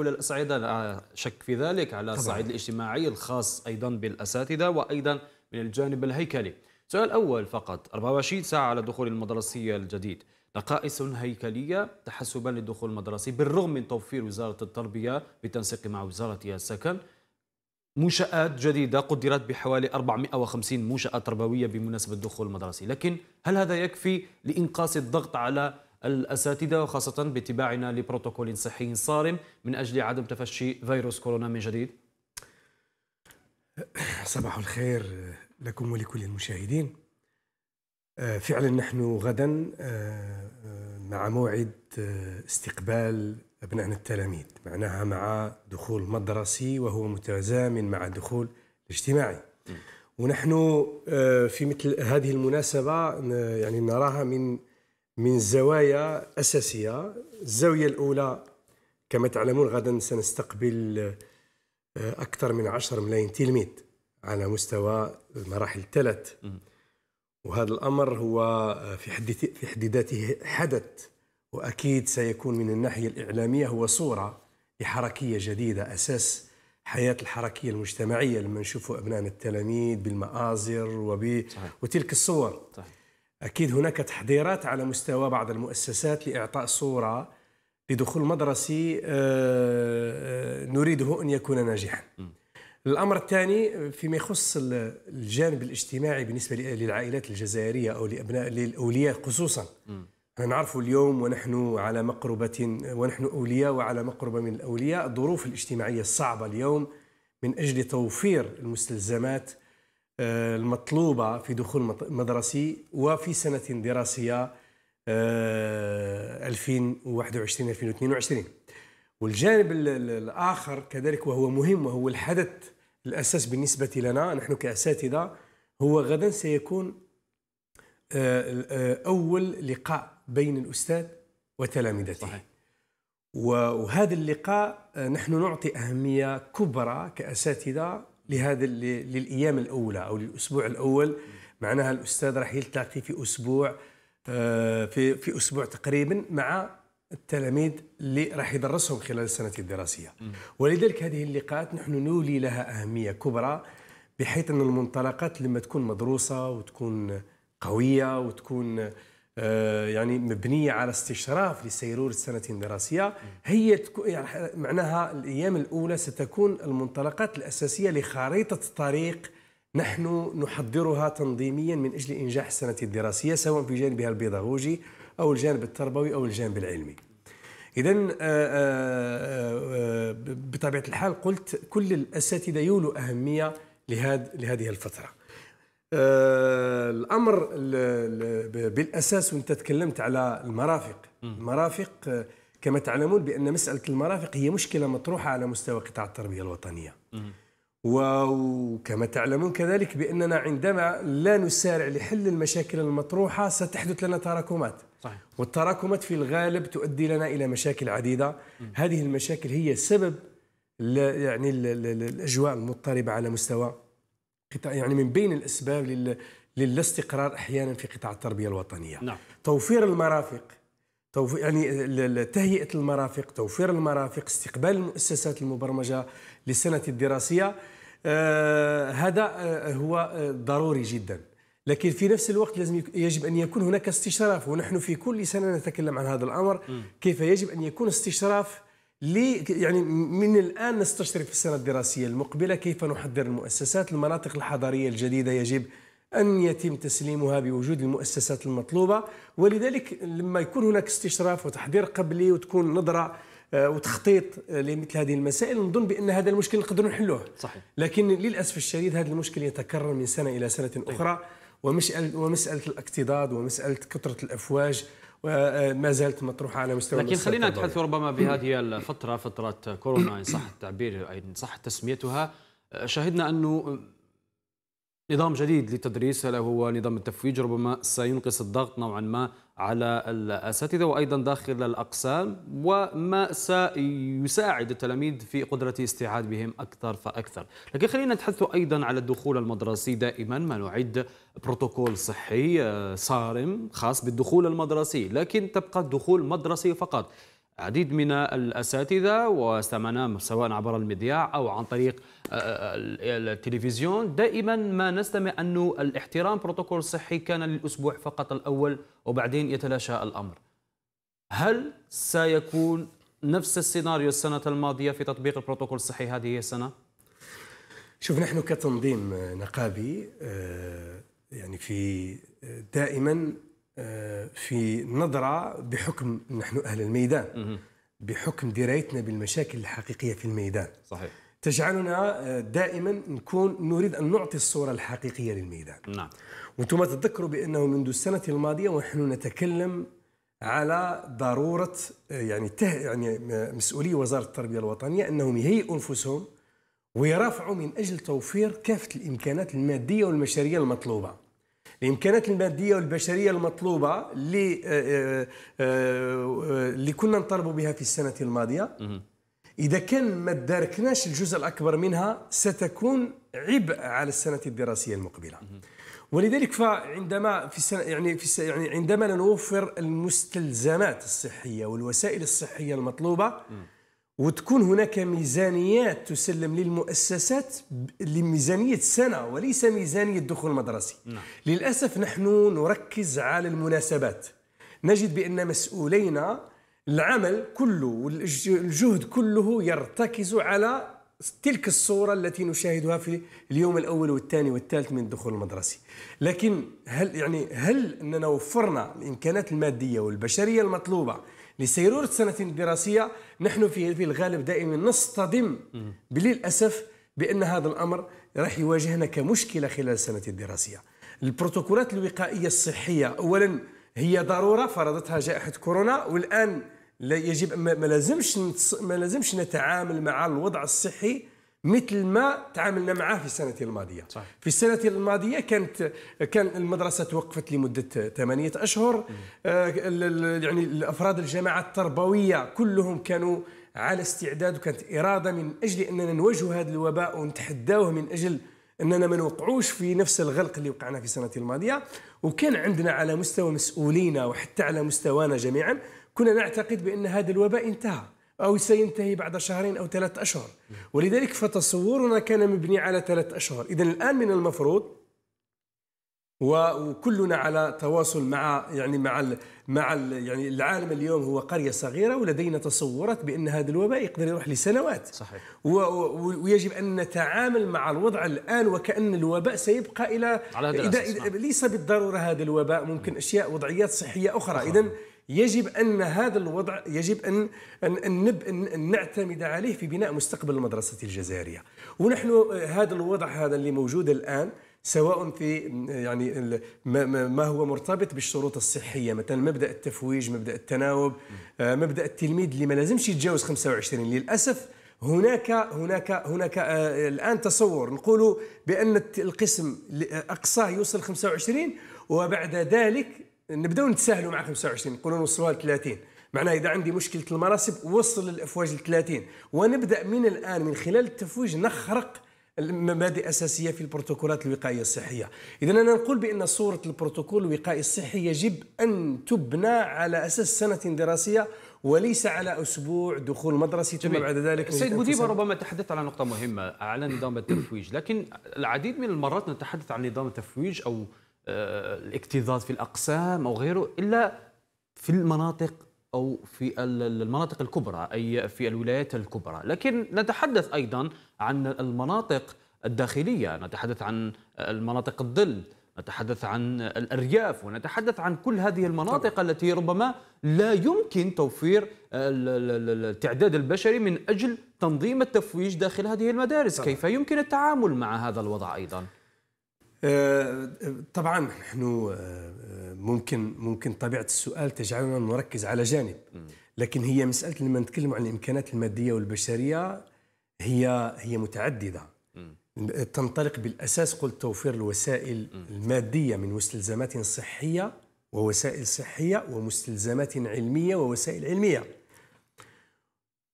كل الأصعدة لا شك في ذلك على الصعيد الاجتماعي الخاص أيضا بالأساتذة وأيضا من الجانب الهيكلي سؤال أول فقط 24 ساعة على دخول المدرسية الجديد نقائص هيكلية تحسبا للدخول المدرسي بالرغم من توفير وزارة التربية بالتنسيق مع وزارة السكن منشآت جديدة قدرت بحوالي 450 منشأة تربوية بمناسبة الدخول المدرسي لكن هل هذا يكفي لإنقاص الضغط على الأساتذة وخاصة باتباعنا لبروتوكول صحي صارم من أجل عدم تفشي فيروس كورونا من جديد صباح الخير لكم ولكل المشاهدين آه، فعلا نحن غدا آه، آه، مع موعد استقبال أبنائنا التلاميذ معناها مع دخول مدرسي وهو متزامن مع دخول اجتماعي ونحن في مثل هذه المناسبة يعني نراها من من زوايا أساسية الزاوية الأولى كما تعلمون غدا سنستقبل آه، أكثر من 10 ملايين تلميذ على مستوى المراحل الثلاث وهذا الأمر هو آه، في حد في حد ذاته حدث وأكيد سيكون من الناحية الإعلامية هو صورة لحركية جديدة أساس حياة الحركية المجتمعية لما نشوفوا أبنائنا التلاميذ بالمآزر وب... صحيح. وتلك الصور صحيح. أكيد هناك تحضيرات على مستوى بعض المؤسسات لإعطاء صورة لدخول مدرسي آه، آه، نريده أن يكون ناجحا الأمر الثاني فيما يخص الجانب الاجتماعي بالنسبة للعائلات الجزائرية أو لأبناء للأولياء خصوصا نعرف اليوم ونحن على مقربة ونحن أولياء وعلى مقربة من الأولياء الظروف الاجتماعية الصعبة اليوم من أجل توفير المستلزمات آه، المطلوبة في دخول مدرسي وفي سنة دراسية 2021-2022 آه، والجانب الآخر كذلك وهو مهم وهو الحدث الأساس بالنسبة لنا نحن كأساتذة هو غدا سيكون آه، أول لقاء بين الأستاذ وتلامذته صحيح. وهذا اللقاء نحن نعطي أهمية كبرى كأساتذة لهذا للايام الاولى او للاسبوع الاول معناها الاستاذ راح يلتقي في اسبوع آه، في في اسبوع تقريبا مع التلاميذ اللي راح يدرسهم خلال السنه الدراسيه ولذلك هذه اللقاءات نحن نولي لها اهميه كبرى بحيث ان المنطلقات لما تكون مدروسه وتكون قويه وتكون آه، يعني مبنيه على استشراف لسيروره السنه الدراسيه هي يعني معناها الايام الاولى ستكون المنطلقات الاساسيه لخريطه الطريق نحن نحضرها تنظيميا من اجل انجاح السنه الدراسيه سواء في جانبها البيداغوجي او الجانب التربوي او الجانب العلمي. اذا آه، آه، بطبيعه الحال قلت كل الاساتذه يولوا اهميه لهذه الفتره. آه، الامر بالاساس وانت تكلمت على المرافق المرافق آه، كما تعلمون بان مساله المرافق هي مشكله مطروحه على مستوى قطاع التربيه الوطنيه وكما تعلمون كذلك باننا عندما لا نسارع لحل المشاكل المطروحه ستحدث لنا تراكمات صحيح. والتراكمات في الغالب تؤدي لنا الى مشاكل عديده هذه المشاكل هي سبب يعني الاجواء المضطربه على مستوى قطاع يعني من بين الاسباب للاستقرار احيانا في قطاع التربيه الوطنيه نعم. توفير المرافق توفير يعني تهيئه المرافق توفير المرافق استقبال المؤسسات المبرمجه للسنه الدراسيه آه هذا آه هو آه، ضروري جدا لكن في نفس الوقت لازم يجب ان يكون هناك استشراف ونحن في كل سنه نتكلم عن هذا الامر م. كيف يجب ان يكون استشراف لي يعني من الان نستشرف في السنه الدراسيه المقبله كيف نحضر المؤسسات المناطق الحضريه الجديده يجب ان يتم تسليمها بوجود المؤسسات المطلوبه ولذلك لما يكون هناك استشراف وتحضير قبلي وتكون نظره آه، وتخطيط آه، لمثل هذه المسائل نظن بان هذا المشكل نقدروا نحلوه صحيح لكن للاسف الشديد هذا المشكل يتكرر من سنه الى سنه اخرى طيب. ومساله ومساله الاكتضاد ومساله كثره الافواج وما زالت مطروحه على مستوى لكن خلينا نتحدث ربما بهذه الفتره فتره كورونا ان صح التعبير ان صح تسميتها شهدنا انه نظام جديد للتدريس هل هو نظام التفويج ربما سينقص الضغط نوعا ما على الاساتذه وايضا داخل الاقسام وما سيساعد التلاميذ في قدره استيعابهم اكثر فاكثر، لكن خلينا نتحدث ايضا على الدخول المدرسي دائما ما نعد بروتوكول صحي آه، صارم خاص بالدخول المدرسي، لكن تبقى الدخول مدرسي فقط، عديد من الاساتذه واستمعنا سواء عبر المذياع او عن طريق آه، آه، آه، التلفزيون دائما ما نستمع انه الاحترام بروتوكول صحي كان للاسبوع فقط الاول وبعدين يتلاشى الامر. هل سيكون نفس السيناريو السنه الماضيه في تطبيق البروتوكول الصحي هذه السنه؟ شوف نحن كتنظيم نقابي يعني في دائما آه، في نظرة بحكم نحن أهل الميدان بحكم درايتنا بالمشاكل الحقيقية في الميدان صحيح تجعلنا آه، دائما نكون نريد أن نعطي الصورة الحقيقية للميدان نعم وانتم تتذكروا بأنه منذ السنة الماضية ونحن نتكلم على ضرورة آه، يعني ته يعني مسؤولي وزارة التربية الوطنية أنهم يهيئوا أنفسهم ويرافعوا من أجل توفير كافة الإمكانات المادية والمشاريع المطلوبة الامكانات الماديه والبشريه المطلوبه اللي اللي آه، آه، آه، كنا نطالبوا بها في السنه الماضيه اذا كان ما داركناش الجزء الاكبر منها ستكون عبء على السنه الدراسيه المقبله ولذلك فعندما في السنة يعني في السنة يعني عندما لا نوفر المستلزمات الصحيه والوسائل الصحيه المطلوبه وتكون هناك ميزانيات تسلم للمؤسسات لميزانية سنة وليس ميزانية دخول مدرسي نعم. للأسف نحن نركز على المناسبات نجد بأن مسؤولينا العمل كله والجهد كله يرتكز على تلك الصورة التي نشاهدها في اليوم الأول والثاني والثالث من الدخول المدرسي لكن هل يعني هل أننا وفرنا الإمكانات المادية والبشرية المطلوبة لسيرورة سنه الدراسية نحن في في الغالب دائما نصطدم للأسف بأن هذا الأمر راح يواجهنا كمشكلة خلال السنة الدراسية البروتوكولات الوقائية الصحية أولا هي ضرورة فرضتها جائحة كورونا والآن لا يجب ما لازمش ما لازمش نتعامل مع الوضع الصحي مثل ما تعاملنا معه في السنة الماضية صح. في السنة الماضية كانت كان المدرسة توقفت لمدة ثمانية أشهر آه يعني الأفراد الجماعة التربوية كلهم كانوا على استعداد وكانت إرادة من أجل أننا نواجه هذا الوباء ونتحداوه من أجل أننا ما نوقعوش في نفس الغلق اللي وقعنا في السنة الماضية وكان عندنا على مستوى مسؤولينا وحتى على مستوانا جميعا كنا نعتقد بأن هذا الوباء انتهى أو سينتهي بعد شهرين أو ثلاثة أشهر ولذلك فتصورنا كان مبني على ثلاثة أشهر إذا الآن من المفروض وكلنا على تواصل مع يعني مع الـ مع الـ يعني العالم اليوم هو قريه صغيره ولدينا تصورات بان هذا الوباء يقدر يروح لسنوات صحيح ويجب ان نتعامل مع الوضع الان وكان الوباء سيبقى الى على إذا, إذا نعم. ليس بالضروره هذا الوباء ممكن اشياء وضعيات صحيه اخرى, أخرى. اذا يجب ان هذا الوضع يجب ان ان, أن, أن نعتمد عليه في بناء مستقبل المدرسه الجزائريه ونحن آه، هذا الوضع هذا اللي موجود الان سواء في يعني ما هو مرتبط بالشروط الصحيه مثلا مبدا التفويج مبدا التناوب آه، مبدا التلميذ اللي ما لازمش يتجاوز 25 للاسف هناك هناك هناك آه، الان تصور نقول بان القسم اقصاه يوصل 25 وبعد ذلك نبداو نتساهلوا مع 25 نقولوا نوصلوها ل 30 معناها اذا عندي مشكله المناصب وصل الافواج ل 30 ونبدا من الان من خلال التفويج نخرق المبادئ الاساسيه في البروتوكولات الوقائيه الصحيه اذا انا نقول بان صوره البروتوكول الوقائي الصحي يجب ان تبنى على اساس سنه دراسيه وليس على اسبوع دخول مدرسي ثم بعد ذلك سيد مديبه ربما تحدث على نقطه مهمه على نظام التفويج لكن العديد من المرات نتحدث عن نظام التفويج او آه، الاكتظاظ في الاقسام او غيره الا في المناطق او في المناطق الكبرى اي في الولايات الكبرى، لكن نتحدث ايضا عن المناطق الداخليه، نتحدث عن المناطق الظل، نتحدث عن الارياف ونتحدث عن كل هذه المناطق طبعا. التي ربما لا يمكن توفير التعداد البشري من اجل تنظيم التفويج داخل هذه المدارس، طبعا. كيف يمكن التعامل مع هذا الوضع ايضا؟ آه، آه، طبعا نحن آه، ممكن ممكن طبيعه السؤال تجعلنا نركز على جانب لكن هي مساله لما نتكلم عن الامكانات الماديه والبشريه هي هي متعدده تنطلق بالاساس قلت توفير الوسائل الماديه من مستلزمات صحيه ووسائل صحيه ومستلزمات علميه ووسائل علميه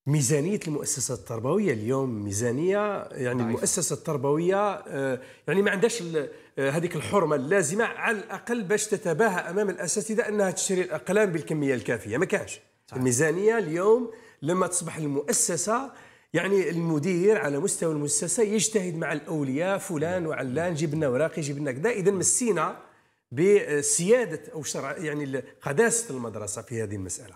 ميزانية المؤسسة التربوية اليوم ميزانية يعني المؤسسة التربوية آه، يعني ما عندهاش آه، هذيك الحرمة اللازمة على الأقل باش تتباهى أمام الأساتذة أنها تشتري الأقلام بالكمية الكافية ما كانش الميزانية اليوم لما تصبح المؤسسة يعني المدير على مستوى المؤسسة يجتهد مع الأولياء فلان وعلان جيب لنا وراقي جيب لنا كذا إذا مسينا بسياده او شرع يعني قداسه المدرسه في هذه المساله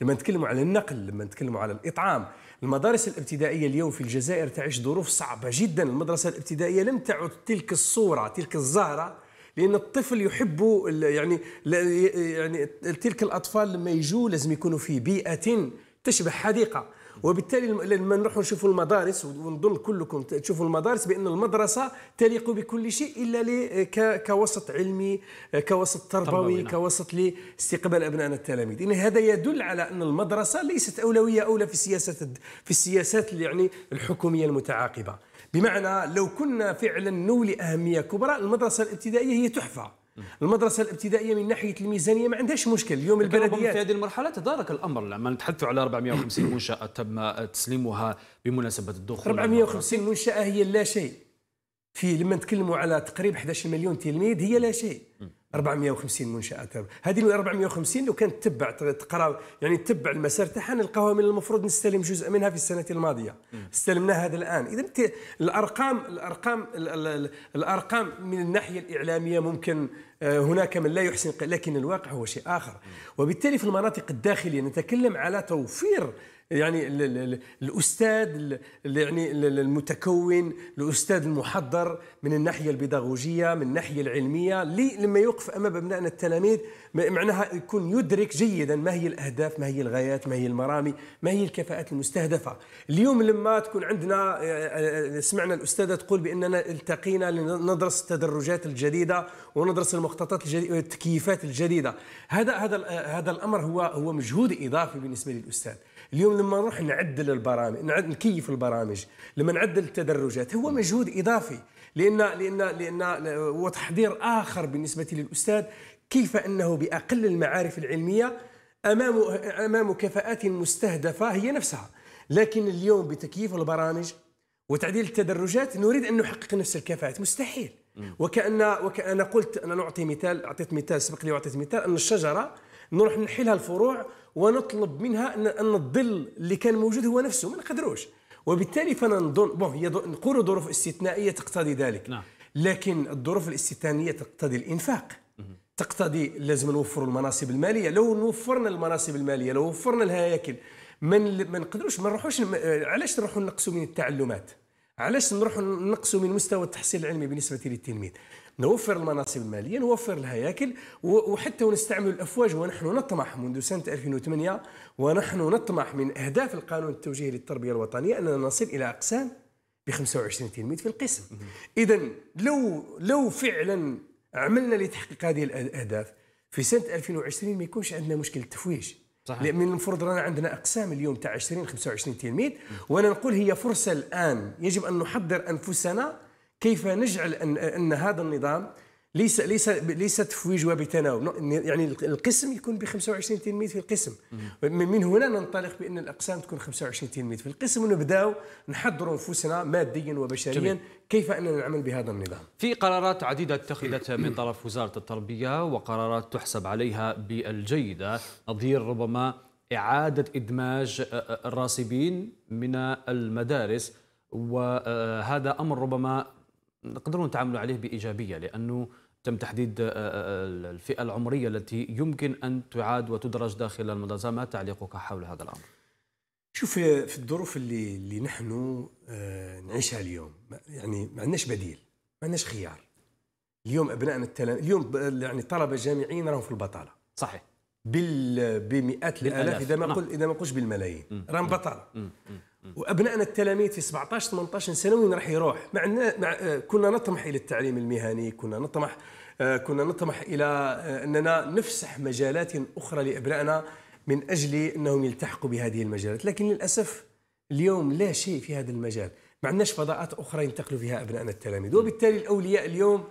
لما نتكلموا على النقل لما نتكلموا على الاطعام المدارس الابتدائيه اليوم في الجزائر تعيش ظروف صعبه جدا المدرسه الابتدائيه لم تعد تلك الصوره تلك الزهره لان الطفل يحب يعني يعني تلك الاطفال لما يجوا لازم يكونوا في بيئه تشبه حديقه وبالتالي لما نروحوا نشوفوا المدارس ونظن كلكم تشوفوا المدارس بان المدرسه تليق بكل شيء الا كوسط علمي كوسط تربوي نعم. كوسط لاستقبال ابنائنا التلاميذ إن هذا يدل على ان المدرسه ليست اولويه اولى في السياسات في السياسات يعني الحكوميه المتعاقبه بمعنى لو كنا فعلا نولي اهميه كبرى المدرسه الابتدائيه هي تحفه المدرسه الابتدائيه من ناحيه الميزانيه ما عندهاش مشكل اليوم البلديات في هذه المرحله تدارك الامر لما نتحدث على 450 منشاه تم تسليمها بمناسبه الدخول 450 منشاه هي لا شيء في لما نتكلموا على تقريبا 11 مليون تلميذ هي لا شيء 450 منشاه تابعه هذه ال 450 لو كانت تتبع تقرا يعني تتبع المسار تاعها نلقاوها من المفروض نستلم جزء منها في السنه الماضيه استلمنا هذا الان اذا الارقام الارقام الارقام من الناحيه الاعلاميه ممكن آه، هناك من لا يحسن لكن الواقع هو شيء آخر وبالتالي في المناطق الداخلية نتكلم على توفير يعني الاستاذ يعني المتكون الاستاذ المحضر من الناحيه البيداغوجيه من الناحيه العلميه اللي لما يوقف امام ابنائنا التلاميذ معناها يكون يدرك جيدا ما هي الاهداف ما هي الغايات ما هي المرامي ما هي الكفاءات المستهدفه اليوم لما تكون عندنا آه، آه، سمعنا الاستاذه تقول باننا التقينا لندرس التدرجات الجديده وندرس المخ المخططات الجديده والتكييفات الجديده هذا هذا هذا الامر هو هو مجهود اضافي بالنسبه للاستاذ اليوم لما نروح نعدل البرامج نعد نكيف البرامج لما نعدل التدرجات هو مجهود اضافي لان لان لان وتحضير اخر بالنسبه للاستاذ كيف انه باقل المعارف العلميه امام امام كفاءات مستهدفه هي نفسها لكن اليوم بتكييف البرامج وتعديل التدرجات نريد ان نحقق نفس الكفاءات مستحيل وكأن وكأن قلت أنا نعطي مثال أعطيت مثال سبق لي وأعطيت مثال أن الشجرة نروح نحيلها الفروع ونطلب منها أن, أن الظل اللي كان موجود هو نفسه ما نقدروش وبالتالي فانا نظن بون هي نقولوا ظروف استثنائيه تقتضي ذلك نعم. لكن الظروف الاستثنائيه تقتضي الانفاق تقتضي لازم نوفروا المناصب الماليه لو وفرنا المناصب الماليه لو وفرنا الهياكل ما نقدروش ما نروحوش آه، علاش نروحوا نقصوا من التعلمات علاش نروحوا نقصوا من مستوى التحصيل العلمي بالنسبه للتلميذ نوفر المناصب الماليه نوفر الهياكل وحتى نستعمل الافواج ونحن نطمح منذ سنه 2008 ونحن نطمح من اهداف القانون التوجيهي للتربيه الوطنيه اننا نصل الى اقسام ب 25 تلميذ في القسم اذا لو لو فعلا عملنا لتحقيق هذه الاهداف في سنه 2020 ما يكونش عندنا مشكل التفويج صحيح. من المفروض رانا عندنا اقسام اليوم تاع 20 25 تلميذ وانا نقول هي فرصه الان يجب ان نحضر انفسنا كيف نجعل ان, أن هذا النظام ليس ليس ليس تفويج وبتناول يعني القسم يكون ب 25 تلميذ في القسم من هنا ننطلق بان الاقسام تكون 25 تلميذ في القسم ونبداو نحضروا انفسنا ماديا وبشريا جميل. كيف اننا نعمل بهذا النظام في قرارات عديده اتخذت من طرف وزاره التربيه وقرارات تحسب عليها بالجيده نظير ربما اعاده ادماج الراسبين من المدارس وهذا امر ربما نقدروا نتعاملوا عليه بايجابيه لانه تم تحديد آه، آه، آه، الفئة العمرية التي يمكن أن تعاد وتدرج داخل المنظمة ما تعليقك حول هذا الأمر؟ شوف في الظروف اللي اللي نحن نعيشها اليوم يعني ما عندناش بديل ما عندناش خيار اليوم ابنائنا التلام اليوم يعني الطلبه جامعيين راهم في البطاله صحيح بال بمئات الالاف اذا ما نعم. قل اذا ما قلش بالملايين راهم بطاله وابنائنا التلاميذ في 17 18 سنه وين راح يروح مع آه، كنا نطمح الى التعليم المهني كنا نطمح آه، كنا نطمح الى آه، اننا نفسح مجالات اخرى لابنائنا من اجل انهم يلتحقوا بهذه المجالات لكن للاسف اليوم لا شيء في هذا المجال ما عندناش فضاءات اخرى ينتقلوا فيها ابنائنا التلاميذ وبالتالي الاولياء اليوم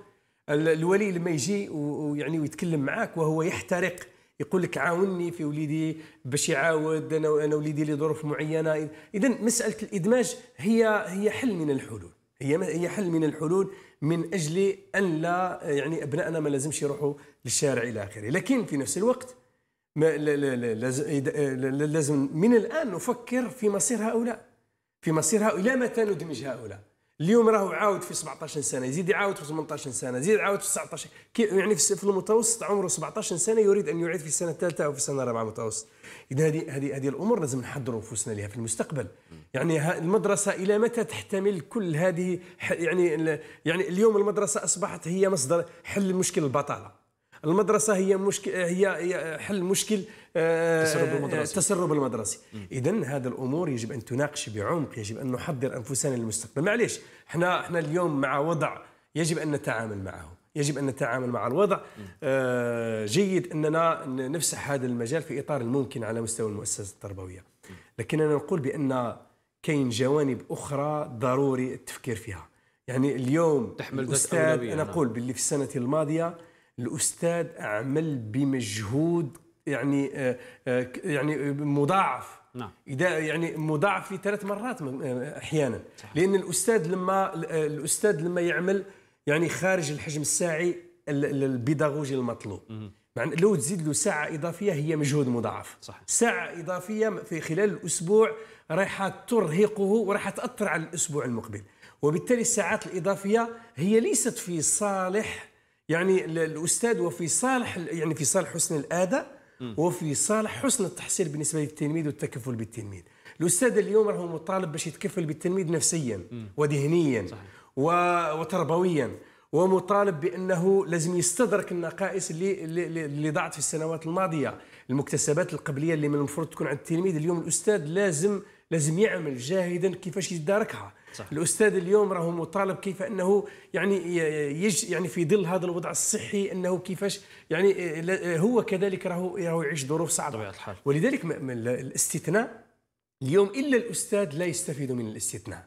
الولي لما يجي ويعني ويتكلم معك وهو يحترق يقول لك عاوني في وليدي باش يعاود انا انا وليدي لظروف معينه اذا مساله الادماج هي هي حل من الحلول هي هي حل من الحلول من اجل ان لا يعني ابنائنا ما لازمش يروحوا للشارع الى اخره لكن في نفس الوقت ما لازم من الان نفكر في مصير هؤلاء في مصير هؤلاء متى ندمج هؤلاء اليوم راهو عاود في 17 سنه يزيد يعاود في 18 سنه يزيد يعاود في 19 يعني في المتوسط عمره 17 سنه يريد ان يعيد في السنه الثالثه او في السنه الرابعه متوسط اذا هذه هذه هذه الامور لازم نحضروا انفسنا لها في المستقبل يعني المدرسه الى متى تحتمل كل هذه يعني يعني اليوم المدرسه اصبحت هي مصدر حل مشكل البطاله المدرسه هي مشكل هي حل مشكل التسرب المدرسي آه، اذا هذا الامور يجب ان تناقش بعمق يجب ان نحضر انفسنا للمستقبل معليش احنا احنا اليوم مع وضع يجب ان نتعامل معه يجب ان نتعامل مع الوضع آه جيد اننا نفسح هذا المجال في اطار الممكن على مستوى المؤسسه التربويه لكننا نقول بان كاين جوانب اخرى ضروري التفكير فيها يعني اليوم تحمل الاستاذ انا نعم. اقول باللي في السنه الماضيه الاستاذ عمل بمجهود يعني آه، آه، يعني مضاعف نعم يعني مضاعف في ثلاث مرات آه، احيانا صحيح. لان الاستاذ لما الاستاذ لما يعمل يعني خارج الحجم الساعي البيداغوجي المطلوب مع لو تزيد له ساعه اضافيه هي مجهود مضاعف صح. ساعه اضافيه في خلال الاسبوع راح ترهقه وراح تاثر على الاسبوع المقبل وبالتالي الساعات الاضافيه هي ليست في صالح يعني الاستاذ وفي صالح يعني في صالح حسن الاداء وفي صالح حسن التحصيل بالنسبه للتلميذ والتكفل بالتلميذ الاستاذ اليوم راهو مطالب باش يتكفل بالتلميذ نفسيا وذهنيا صحيح. وتربويا ومطالب بانه لازم يستدرك النقائص اللي اللي ضاعت في السنوات الماضيه المكتسبات القبليه اللي من المفروض تكون عند التلميذ اليوم الاستاذ لازم لازم يعمل جاهدا كيفاش يداركها صح. الاستاذ اليوم راه مطالب كيف انه يعني يج يعني في ظل هذا الوضع الصحي انه كيفاش يعني هو كذلك راهو يعيش ظروف صعبه طبيعة الحال. ولذلك الاستثناء اليوم الا الاستاذ لا يستفيد من الاستثناء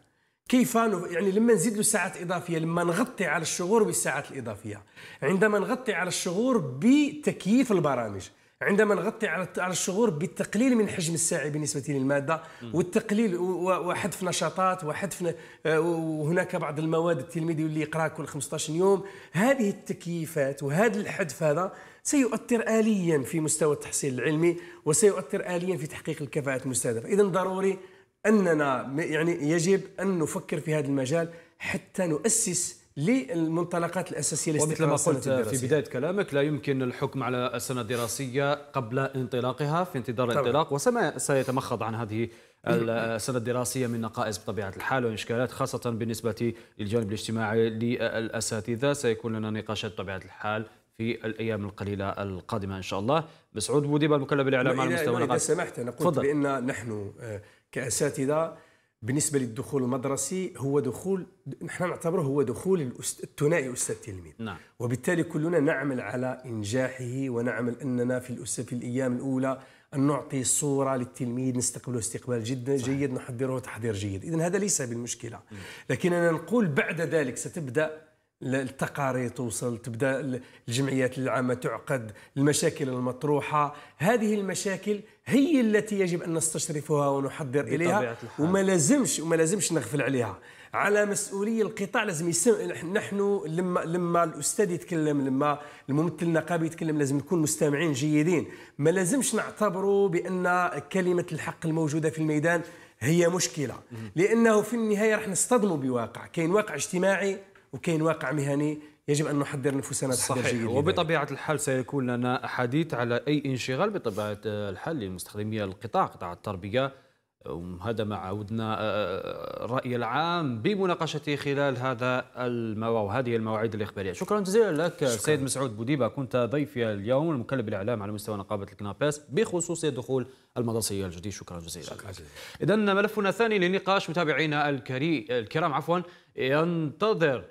كيف يعني لما نزيد له ساعات اضافيه لما نغطي على الشغور بالساعات الاضافيه عندما نغطي على الشغور بتكييف البرامج عندما نغطي على على الشعور بالتقليل من حجم الساعي بالنسبه للماده والتقليل وحذف نشاطات وحذف آه، وهناك بعض المواد التلميذ اللي يقرا كل 15 يوم هذه التكييفات وهذا الحذف هذا سيؤثر آليا في مستوى التحصيل العلمي وسيؤثر آليا في تحقيق الكفاءات المستهدفة إذا ضروري أننا يعني يجب أن نفكر في هذا المجال حتى نؤسس للمنطلقات الاساسيه التي ومثل ما قلت في بدايه كلامك لا يمكن الحكم على السنه الدراسيه قبل انطلاقها في انتظار الانطلاق وسما سيتمخض عن هذه السنه الدراسيه من نقائص بطبيعه الحال واشكالات خاصه بالنسبه للجانب الاجتماعي للاساتذه سيكون لنا نقاشات بطبيعه الحال في الايام القليله القادمه ان شاء الله مسعود بوديبه المكلف الاعلامي على مستوى اذا سمحت نقول بان نحن كاساتذه بالنسبه للدخول المدرسي هو دخول نحن نعتبره هو دخول الثنائي استاذ تلميذ نعم. وبالتالي كلنا نعمل على انجاحه ونعمل اننا في في الايام الاولى ان نعطي صوره للتلميذ نستقبله استقبال جدا صحيح. جيد نحضره تحضير جيد اذا هذا ليس بالمشكله لكننا نقول بعد ذلك ستبدا التقارير توصل تبدا الجمعيات العامه تعقد المشاكل المطروحه هذه المشاكل هي التي يجب ان نستشرفها ونحضر اليها وما لازمش وما لازمش نغفل عليها على مسؤولي القطاع لازم يسم... نحن لما لما الاستاذ يتكلم لما الممثل النقابي يتكلم لازم نكون مستمعين جيدين ما لازمش نعتبروا بان كلمه الحق الموجوده في الميدان هي مشكله لانه في النهايه راح نصطدموا بواقع كاين واقع اجتماعي وكاين واقع مهني يجب ان نحضر نفوسنا تحضير صحيح جيد وبطبيعه الحال سيكون لنا حديث على اي انشغال بطبيعه الحال لمستخدمي القطاع قطاع التربيه وهذا ما عودنا آه، آه، آه، الراي العام بمناقشته خلال هذا المواعيد وهذه المواعيد الاخباريه شكرا جزيلا لك شكرا. سيد مسعود بوديبه كنت ضيفي اليوم المكلب الاعلام على مستوى نقابه الكناباس بخصوص دخول المدرسيه الجديد شكرا جزيلا, شكرا جزيلا. اذا ملفنا الثاني للنقاش متابعينا الكري... الكرام عفوا Eon Toder